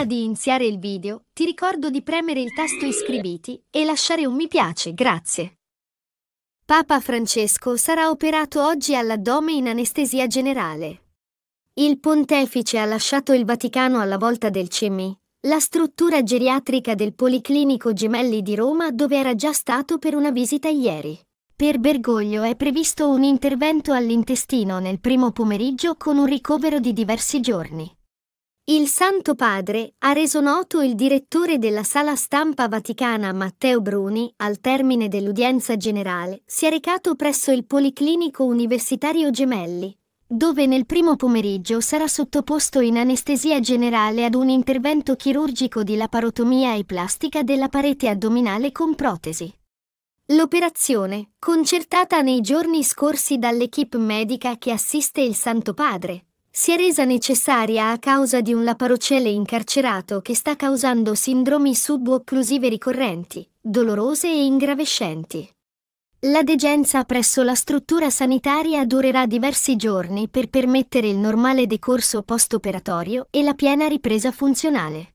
Prima di iniziare il video, ti ricordo di premere il tasto iscriviti e lasciare un mi piace, grazie. Papa Francesco sarà operato oggi all'addome in anestesia generale. Il pontefice ha lasciato il Vaticano alla volta del CMI, la struttura geriatrica del Policlinico Gemelli di Roma dove era già stato per una visita ieri. Per Bergoglio è previsto un intervento all'intestino nel primo pomeriggio con un ricovero di diversi giorni. Il Santo Padre ha reso noto il direttore della sala stampa vaticana Matteo Bruni, al termine dell'udienza generale, si è recato presso il Policlinico Universitario Gemelli, dove nel primo pomeriggio sarà sottoposto in anestesia generale ad un intervento chirurgico di laparotomia e plastica della parete addominale con protesi. L'operazione, concertata nei giorni scorsi dall'equipe medica che assiste il Santo Padre, si è resa necessaria a causa di un laparocele incarcerato che sta causando sindromi subocclusive ricorrenti, dolorose e ingravescenti. La degenza presso la struttura sanitaria durerà diversi giorni per permettere il normale decorso post-operatorio e la piena ripresa funzionale.